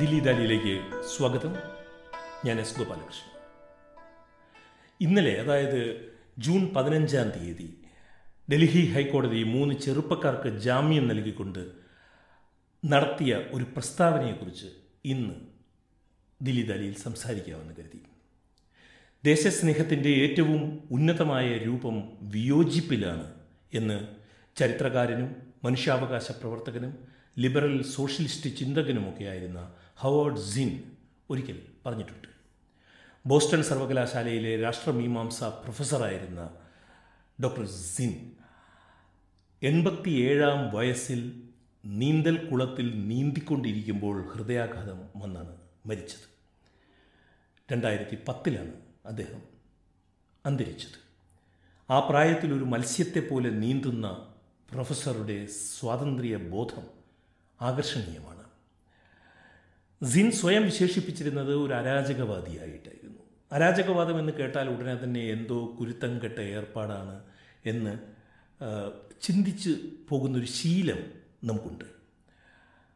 ദില്ലി ദാലിയിലേക്ക് സ്വാഗതം ഞാൻ എസ് ഗോപാലകൃഷ്ണൻ ഇന്നലെ അതായത് ജൂൺ പതിനഞ്ചാം തീയതി ഡൽഹി ഹൈക്കോടതി മൂന്ന് ചെറുപ്പക്കാർക്ക് ജാമ്യം നൽകിക്കൊണ്ട് നടത്തിയ ഒരു പ്രസ്താവനയെക്കുറിച്ച് ഇന്ന് ദില്ലി ദാലിയിൽ സംസാരിക്കാമെന്ന് കരുതി ദേശസ്നേഹത്തിൻ്റെ ഏറ്റവും ഉന്നതമായ രൂപം വിയോജിപ്പിലാണ് എന്ന് ചരിത്രകാരനും മനുഷ്യാവകാശ പ്രവർത്തകനും ലിബറൽ സോഷ്യലിസ്റ്റ് ചിന്തകനുമൊക്കെയായിരുന്ന ഹവേർഡ് സിൻ ഒരിക്കൽ പറഞ്ഞിട്ടുണ്ട് ബോസ്റ്റൺ സർവകലാശാലയിലെ രാഷ്ട്രമീമാംസ പ്രൊഫസറായിരുന്ന ഡോക്ടർ സിൻ എൺപത്തിയേഴാം വയസ്സിൽ നീന്തൽ കുളത്തിൽ നീന്തിക്കൊണ്ടിരിക്കുമ്പോൾ ഹൃദയാഘാതം വന്നാണ് മരിച്ചത് രണ്ടായിരത്തി പത്തിലാണ് അദ്ദേഹം അന്തരിച്ചത് ആ പ്രായത്തിൽ ഒരു മത്സ്യത്തെപ്പോലെ നീന്തുന്ന പ്രൊഫസറുടെ സ്വാതന്ത്ര്യ ബോധം ആകർഷണീയമാണ് സിൻ സ്വയം വിശേഷിപ്പിച്ചിരുന്നത് ഒരു അരാജകവാദിയായിട്ടായിരുന്നു അരാജകവാദം എന്ന് കേട്ടാൽ ഉടനെ തന്നെ എന്തോ കുരുത്തം കെട്ട ഏർപ്പാടാണ് എന്ന് ചിന്തിച്ച് പോകുന്നൊരു ശീലം നമുക്കുണ്ട്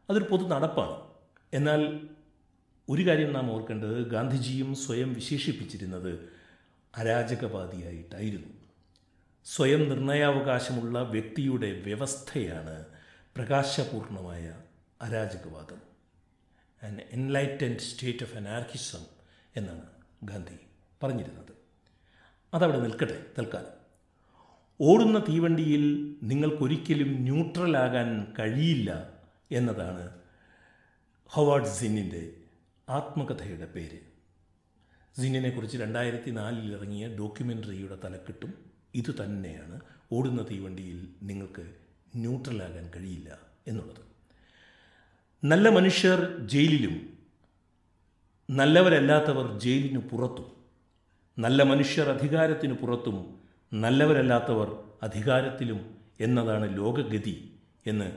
അതൊരു പൊതു നടപ്പാണ് എന്നാൽ ഒരു കാര്യം നാം ഓർക്കേണ്ടത് ഗാന്ധിജിയും സ്വയം വിശേഷിപ്പിച്ചിരുന്നത് അരാജകവാദിയായിട്ടായിരുന്നു സ്വയം നിർണയാവകാശമുള്ള വ്യക്തിയുടെ വ്യവസ്ഥയാണ് പ്രകാശപൂർണമായ അരാജകവാദം an enlightened state of anarchism എന്നാണ് ഗാന്ധി പറഞ്ഞിരുന്നത് അതവിടെ നിൽക്കട്ടെ തൽക്കാലം ഓടുന്ന തീവണ്ടിയിൽ നിങ്ങൾക്കൊരിക്കലും ന്യൂട്രലാകാൻ കഴിയില്ല എന്നതാണ് ഹൊവാർഡ് സിന്നിൻ്റെ ആത്മകഥയുടെ പേര് സിന്നിനെക്കുറിച്ച് രണ്ടായിരത്തി നാലിൽ ഇറങ്ങിയ ഡോക്യുമെൻ്ററിയുടെ തലക്കെട്ടും ഇത് തന്നെയാണ് ഓടുന്ന തീവണ്ടിയിൽ നിങ്ങൾക്ക് ന്യൂട്രലാകാൻ കഴിയില്ല എന്നുള്ളത് നല്ല മനുഷ്യർ ജയിലിലും നല്ലവരല്ലാത്തവർ ജയിലിന് പുറത്തും നല്ല മനുഷ്യർ അധികാരത്തിന് പുറത്തും നല്ലവരല്ലാത്തവർ അധികാരത്തിലും എന്നതാണ് ലോകഗതി എന്ന്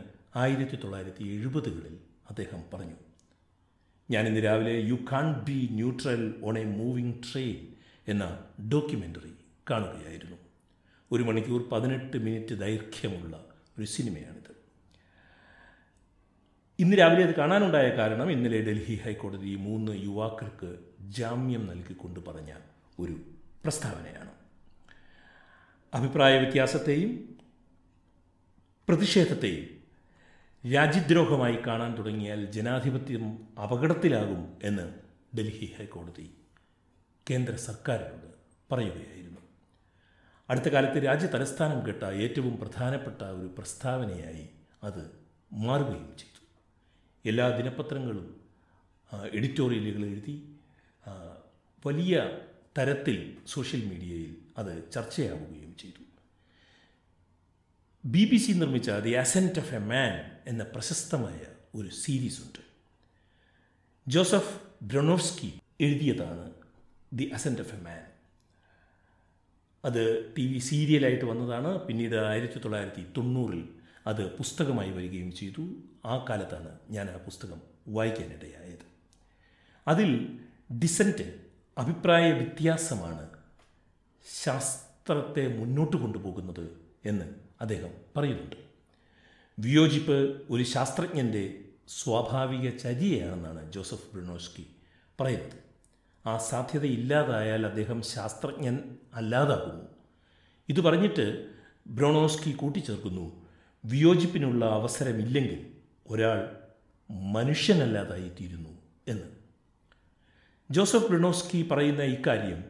ആയിരത്തി തൊള്ളായിരത്തി എഴുപതുകളിൽ അദ്ദേഹം പറഞ്ഞു ഞാനിന്ന് രാവിലെ you can be neutral on a moving train എന്ന ഡോക്യുമെൻ്ററി കാണുകയായിരുന്നു ഒരു മണിക്കൂർ പതിനെട്ട് മിനിറ്റ് ദൈർഘ്യമുള്ള ഒരു സിനിമയാണിത് ഇന്ന് രാവിലെ അത് കാണാനുണ്ടായ കാരണം ഇന്നലെ ഡൽഹി ഹൈക്കോടതി മൂന്ന് യുവാക്കൾക്ക് ജാമ്യം നൽകിക്കൊണ്ട് പറഞ്ഞ ഒരു പ്രസ്താവനയാണ് അഭിപ്രായ വ്യത്യാസത്തെയും പ്രതിഷേധത്തെയും രാജ്യദ്രോഹമായി കാണാൻ തുടങ്ങിയാൽ ജനാധിപത്യം അപകടത്തിലാകും എന്ന് ഡൽഹി ഹൈക്കോടതി കേന്ദ്ര സർക്കാരിനോട് പറയുകയായിരുന്നു അടുത്ത കാലത്ത് രാജ്യ തലസ്ഥാനം കേട്ട ഏറ്റവും പ്രധാനപ്പെട്ട ഒരു പ്രസ്താവനയായി അത് മാറുകയും ചെയ്തു എല്ലാ ദിനപത്രങ്ങളും എഡിറ്റോറിയലുകൾ എഴുതി വലിയ തരത്തിൽ സോഷ്യൽ മീഡിയയിൽ അത് ചർച്ചയാവുകയും ചെയ്തു ബി ബി സി നിർമ്മിച്ച the ascent of a man എന്ന പ്രശസ്തമായ ഒരു സീരീസ് ഉണ്ട് ജോസഫ് ബ്രണോസ്കി എഴുതിയതാണ് the ascent of a man അത് ടി വി സീരിയലായിട്ട് വന്നതാണ് പിന്നീട് ആയിരത്തി തൊള്ളായിരത്തി തൊണ്ണൂറിൽ അത് പുസ്തകമായി വരികയും ചെയ്തു ആ കാലത്താണ് ഞാൻ ആ പുസ്തകം വായിക്കാനിടയായത് അതിൽ ഡിസൻറ്റ് അഭിപ്രായ വ്യത്യാസമാണ് ശാസ്ത്രത്തെ മുന്നോട്ട് കൊണ്ടുപോകുന്നത് എന്ന് അദ്ദേഹം പറയുന്നുണ്ട് വിയോജിപ്പ് ഒരു ശാസ്ത്രജ്ഞൻ്റെ സ്വാഭാവിക ചര്യയാണെന്നാണ് ജോസഫ് ബ്രിനോസ്കി പറയുന്നത് ആ സാധ്യത ഇല്ലാതായാൽ അദ്ദേഹം ശാസ്ത്രജ്ഞൻ അല്ലാതാകുന്നു ഇത് പറഞ്ഞിട്ട് ബ്രോണോസ്കി കൂട്ടിച്ചേർക്കുന്നു വിയോജിപ്പിനുള്ള അവസരമില്ലെങ്കിൽ ഒരാൾ മനുഷ്യനല്ലാതായിത്തീരുന്നു എന്ന് ജോസഫ് ബ്രിണോസ്കി പറയുന്ന ഇക്കാര്യം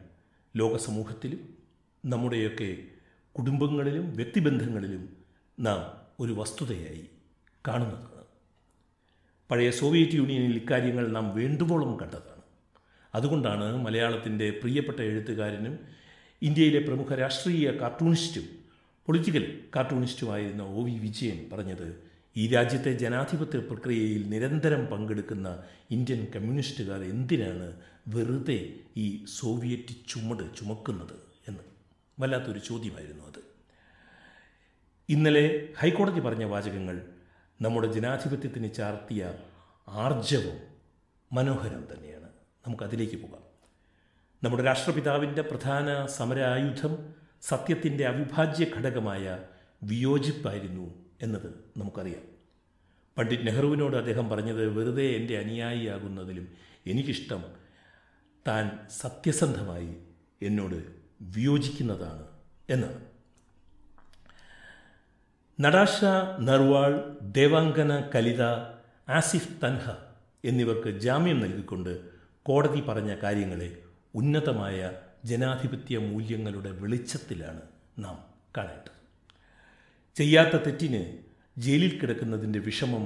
ലോകസമൂഹത്തിലും നമ്മുടെയൊക്കെ കുടുംബങ്ങളിലും വ്യക്തിബന്ധങ്ങളിലും നാം ഒരു വസ്തുതയായി കാണുന്നതാണ് പഴയ സോവിയറ്റ് യൂണിയനിൽ ഇക്കാര്യങ്ങൾ നാം വേണ്ടുവോളം കണ്ടതാണ് അതുകൊണ്ടാണ് മലയാളത്തിൻ്റെ പ്രിയപ്പെട്ട എഴുത്തുകാരനും ഇന്ത്യയിലെ പ്രമുഖ രാഷ്ട്രീയ കാർട്ടൂണിസ്റ്റും പൊളിറ്റിക്കൽ കാർട്ടൂണിസ്റ്റുമായിരുന്ന ഒ വി വിജയൻ പറഞ്ഞത് ഈ രാജ്യത്തെ ജനാധിപത്യ പ്രക്രിയയിൽ നിരന്തരം പങ്കെടുക്കുന്ന ഇന്ത്യൻ കമ്മ്യൂണിസ്റ്റുകാർ എന്തിനാണ് വെറുതെ ഈ സോവിയറ്റ് ചുമട് ചുമക്കുന്നത് എന്ന് വല്ലാത്തൊരു ചോദ്യമായിരുന്നു അത് ഇന്നലെ ഹൈക്കോടതി പറഞ്ഞ വാചകങ്ങൾ നമ്മുടെ ജനാധിപത്യത്തിന് ചാർത്തിയ ആർജവും മനോഹരം തന്നെയാണ് നമുക്കതിലേക്ക് പോകാം നമ്മുടെ രാഷ്ട്രപിതാവിൻ്റെ പ്രധാന സമരായുധം സത്യത്തിൻ്റെ അവിഭാജ്യ ഘടകമായ വിയോജിപ്പായിരുന്നു എന്നത് നമുക്കറിയാം പണ്ഡിറ്റ് നെഹ്റുവിനോട് അദ്ദേഹം പറഞ്ഞത് വെറുതെ എൻ്റെ അനുയായിയാകുന്നതിലും എനിക്കിഷ്ടം താൻ സത്യസന്ധമായി എന്നോട് വിയോജിക്കുന്നതാണ് എന്നാണ് നടാഷ നർവാൾ ദേവാങ്കന കലിത ആസിഫ് തൻഹ എന്നിവർക്ക് ജാമ്യം നൽകിക്കൊണ്ട് കോടതി പറഞ്ഞ കാര്യങ്ങളെ ഉന്നതമായ ജനാധിപത്യ മൂല്യങ്ങളുടെ വെളിച്ചത്തിലാണ് നാം കാണേണ്ടത് ചെയ്യാത്ത തെറ്റിന് ജയിലിൽ കിടക്കുന്നതിൻ്റെ വിഷമം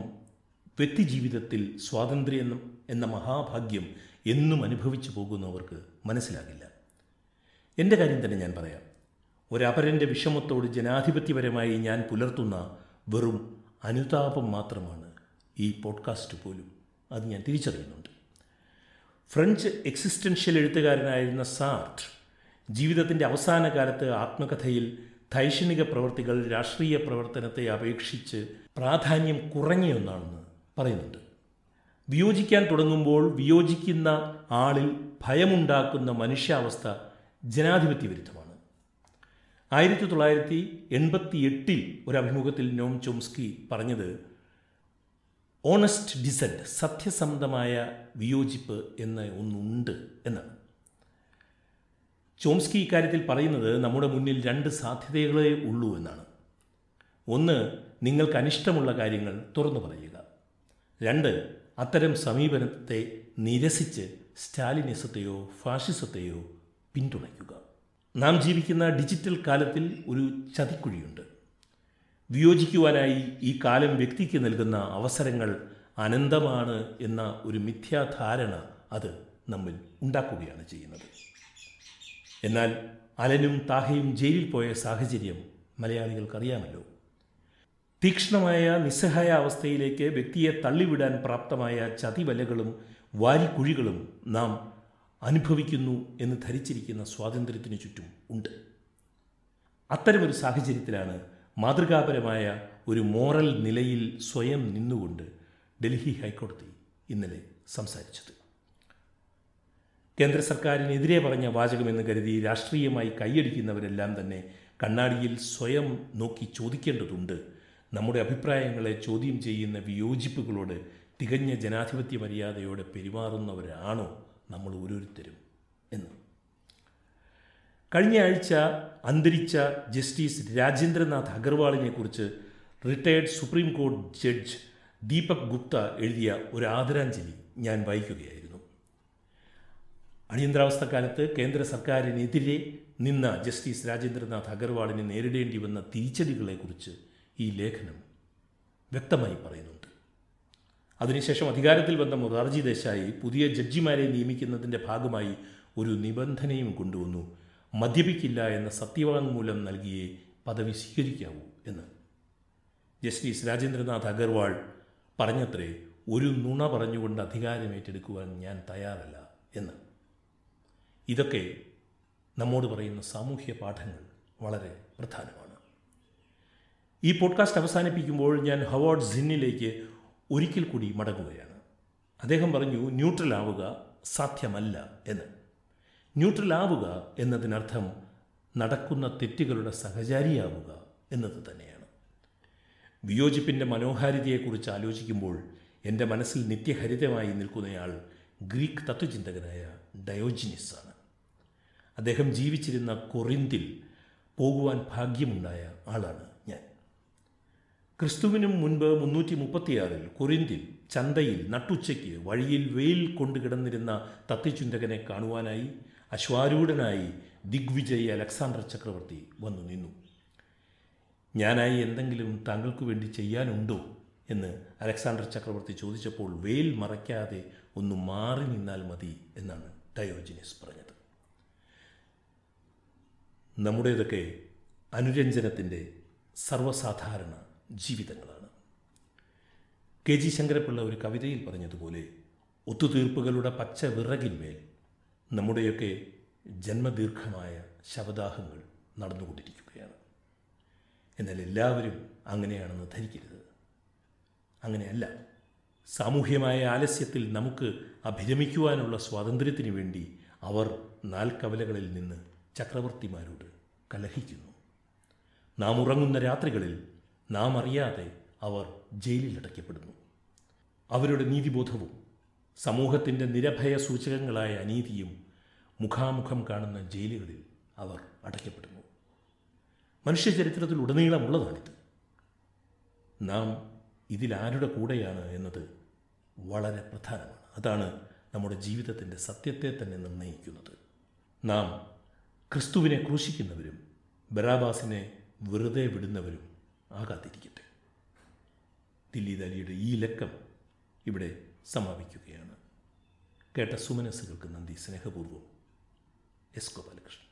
വ്യക്തിജീവിതത്തിൽ സ്വാതന്ത്ര്യം എന്ന മഹാഭാഗ്യം എന്നും അനുഭവിച്ചു പോകുന്നവർക്ക് മനസ്സിലാകില്ല എൻ്റെ കാര്യം തന്നെ ഞാൻ പറയാം ഒരപരൻ്റെ വിഷമത്തോട് ജനാധിപത്യപരമായി ഞാൻ പുലർത്തുന്ന വെറും അനുതാപം മാത്രമാണ് ഈ പോഡ്കാസ്റ്റ് പോലും അത് ഞാൻ തിരിച്ചറിയുന്നുണ്ട് ഫ്രഞ്ച് എക്സിസ്റ്റൻഷ്യൽ എഴുത്തുകാരനായിരുന്ന സാർട്ട് ജീവിതത്തിൻ്റെ അവസാന കാലത്ത് ആത്മകഥയിൽ ധൈഷണിക പ്രവർത്തികൾ രാഷ്ട്രീയ പ്രവർത്തനത്തെ അപേക്ഷിച്ച് പ്രാധാന്യം കുറഞ്ഞൊന്നാണെന്ന് പറയുന്നുണ്ട് വിയോജിക്കാൻ തുടങ്ങുമ്പോൾ വിയോജിക്കുന്ന ആളിൽ ഭയമുണ്ടാക്കുന്ന മനുഷ്യാവസ്ഥ ജനാധിപത്യ വിരുദ്ധമാണ് ആയിരത്തി തൊള്ളായിരത്തി എൺപത്തി എട്ടിൽ ഒരു അഭിമുഖത്തിൽ നോം ചോംസ്കി പറഞ്ഞത് ഓണസ്റ്റ് ഡിസെൻറ്റ് സത്യസന്ധമായ വിയോജിപ്പ് എന്ന് ഒന്നുണ്ട് എന്നാണ് ചോംസ്കി ഇക്കാര്യത്തിൽ പറയുന്നത് നമ്മുടെ മുന്നിൽ രണ്ട് സാധ്യതകളേ ഉള്ളൂ എന്നാണ് ഒന്ന് നിങ്ങൾക്ക് അനിഷ്ടമുള്ള കാര്യങ്ങൾ തുറന്നു പറയുക രണ്ട് അത്തരം സമീപനത്തെ നിരസിച്ച് സ്റ്റാലിനിസത്തെയോ ഫാഷിസത്തെയോ പിന്തുണയ്ക്കുക നാം ജീവിക്കുന്ന ഡിജിറ്റൽ കാലത്തിൽ ഒരു ചതിക്കുഴിയുണ്ട് വിയോജിക്കുവാനായി ഈ കാലം വ്യക്തിക്ക് നൽകുന്ന അവസരങ്ങൾ അനന്തമാണ് എന്ന ഒരു മിഥ്യാധാരണ അത് നമ്മിൽ ഉണ്ടാക്കുകയാണ് ചെയ്യുന്നത് എന്നാൽ അലനും താഹയും ജയിലിൽ പോയ സാഹചര്യം മലയാളികൾക്കറിയാമല്ലോ തീക്ഷ്ണമായ നിസ്സഹായ അവസ്ഥയിലേക്ക് വ്യക്തിയെ തള്ളിവിടാൻ പ്രാപ്തമായ ചതിവലകളും വാരിക്കുഴികളും നാം അനുഭവിക്കുന്നു എന്ന് ധരിച്ചിരിക്കുന്ന സ്വാതന്ത്ര്യത്തിന് ചുറ്റും ഉണ്ട് അത്തരമൊരു സാഹചര്യത്തിലാണ് മാതൃകാപരമായ ഒരു മോറൽ നിലയിൽ സ്വയം നിന്നുകൊണ്ട് ഡൽഹി ഹൈക്കോടതി ഇന്നലെ സംസാരിച്ചത് കേന്ദ്ര സർക്കാരിനെതിരെ പറഞ്ഞ വാചകമെന്ന് കരുതി രാഷ്ട്രീയമായി കൈയടിക്കുന്നവരെല്ലാം തന്നെ കണ്ണാടിയിൽ സ്വയം നോക്കി ചോദിക്കേണ്ടതുണ്ട് നമ്മുടെ അഭിപ്രായങ്ങളെ ചോദ്യം ചെയ്യുന്ന വിയോജിപ്പുകളോട് തികഞ്ഞ ജനാധിപത്യ മര്യാദയോടെ പെരുമാറുന്നവരാണോ നമ്മൾ ഓരോരുത്തരും എന്ന് കഴിഞ്ഞ ആഴ്ച അന്തരിച്ച ജസ്റ്റിസ് രാജേന്ദ്രനാഥ് കുറിച്ച് റിട്ടയർഡ് സുപ്രീം കോടതി ജഡ്ജ് ദീപക് ഗുപ്ത എഴുതിയ ഒരു ആദരാഞ്ജലി ഞാൻ വായിക്കുകയായിരുന്നു അടിയന്തരാവസ്ഥ കാലത്ത് കേന്ദ്ര സർക്കാരിനെതിരെ നിന്ന ജസ്റ്റിസ് രാജേന്ദ്രനാഥ് അഗർവാളിനെ നേരിടേണ്ടി വന്ന തിരിച്ചടികളെക്കുറിച്ച് ഈ ലേഖനം വ്യക്തമായി പറയുന്നുണ്ട് അതിനുശേഷം അധികാരത്തിൽ വന്ന മൊറാർജി ദേശായി പുതിയ ജഡ്ജിമാരെ നിയമിക്കുന്നതിൻ്റെ ഭാഗമായി ഒരു നിബന്ധനയും കൊണ്ടുവന്നു മദ്യപിക്കില്ല എന്ന സത്യവാങ്മൂലം നൽകിയേ പദവി സ്വീകരിക്കാവൂ എന്ന് ജസ്റ്റിസ് രാജേന്ദ്രനാഥ് അഗർവാൾ പറഞ്ഞത്രേ ഒരു നുണ പറഞ്ഞുകൊണ്ട് അധികാരമേറ്റെടുക്കുവാൻ ഞാൻ തയ്യാറല്ല എന്ന് ഇതൊക്കെ നമ്മോട് പറയുന്ന സാമൂഹ്യ പാഠങ്ങൾ വളരെ പ്രധാനമാണ് ഈ പോഡ്കാസ്റ്റ് അവസാനിപ്പിക്കുമ്പോൾ ഞാൻ ഹവാർഡ് സിന്നിലേക്ക് ഒരിക്കൽ കൂടി മടങ്ങുകയാണ് അദ്ദേഹം പറഞ്ഞു ന്യൂട്രൽ ആവുക സാധ്യമല്ല എന്ന് ന്യൂട്രലാവുക എന്നതിനർത്ഥം നടക്കുന്ന തെറ്റുകളുടെ സഹചാരിയാവുക എന്നത് തന്നെയാണ് വിയോജിപ്പിൻ്റെ മനോഹാരിതയെക്കുറിച്ച് ആലോചിക്കുമ്പോൾ എൻ്റെ മനസ്സിൽ നിത്യഹരിതമായി നിൽക്കുന്നയാൾ ഗ്രീക്ക് തത്വചിന്തകനായ ഡയോജിനിസാണ് അദ്ദേഹം ജീവിച്ചിരുന്ന കൊറിന്തിൽ പോകുവാൻ ഭാഗ്യമുണ്ടായ ആളാണ് ഞാൻ ക്രിസ്തുവിനും മുൻപ് മുന്നൂറ്റി മുപ്പത്തിയാറിൽ കൊറിന്തിൽ ചന്തയിൽ നട്ടുച്ചയ്ക്ക് വഴിയിൽ വെയിൽ കൊണ്ടു കിടന്നിരുന്ന തത്വചിന്തകനെ കാണുവാനായി അശ്വാരൂഢനായി ദിഗ്വിജയി അലക്സാണ്ടർ ചക്രവർത്തി വന്നു നിന്നു ഞാനായി എന്തെങ്കിലും താങ്കൾക്ക് വേണ്ടി ചെയ്യാനുണ്ടോ എന്ന് അലക്സാണ്ടർ ചക്രവർത്തി ചോദിച്ചപ്പോൾ വെയിൽ മറയ്ക്കാതെ ഒന്ന് മാറി നിന്നാൽ മതി എന്നാണ് ഡയോജിനിസ് പറഞ്ഞത് നമ്മുടേതൊക്കെ അനുരഞ്ജനത്തിൻ്റെ സർവ്വസാധാരണ ജീവിതങ്ങളാണ് കെ ജി ശങ്കരപ്പിള്ള ഒരു കവിതയിൽ പറഞ്ഞതുപോലെ ഒത്തുതീർപ്പുകളുടെ പച്ച വിറകിന്മേൽ നമ്മുടെയൊക്കെ ജന്മദീർഘമായ ശവദാഹങ്ങൾ നടന്നുകൊണ്ടിരിക്കുകയാണ് എന്നാൽ എല്ലാവരും അങ്ങനെയാണെന്ന് ധരിക്കരുത് അങ്ങനെയല്ല സാമൂഹ്യമായ ആലസ്യത്തിൽ നമുക്ക് അഭിരമിക്കുവാനുള്ള സ്വാതന്ത്ര്യത്തിന് വേണ്ടി അവർ നാൽക്കവലകളിൽ നിന്ന് ചക്രവർത്തിമാരോട് കലഹിക്കുന്നു നാം ഉറങ്ങുന്ന രാത്രികളിൽ നാം അറിയാതെ അവർ ജയിലിൽ അടയ്ക്കപ്പെടുന്നു അവരുടെ നീതിബോധവും സമൂഹത്തിൻ്റെ നിരഭയ സൂചകങ്ങളായ അനീതിയും മുഖാമുഖം കാണുന്ന ജയിലുകളിൽ അവർ അടയ്ക്കപ്പെടുന്നു ഉടനീളമുള്ളതാണിത് നാം ഇതിലാരുടെ കൂടെയാണ് എന്നത് വളരെ പ്രധാനമാണ് അതാണ് നമ്മുടെ ജീവിതത്തിൻ്റെ സത്യത്തെ തന്നെ നിർണ്ണയിക്കുന്നത് നാം ക്രിസ്തുവിനെ ക്രൂശിക്കുന്നവരും ബരാബാസിനെ വെറുതെ വിടുന്നവരും ആകാതിരിക്കട്ടെ ദില്ലി ഈ ലക്കം ഇവിടെ സമാപിക്കുകയാണ് കേട്ട സുമനസ്സുകൾക്ക് നന്ദി സ്നേഹപൂർവ്വം എസ് ഗോപാലകൃഷ്ണൻ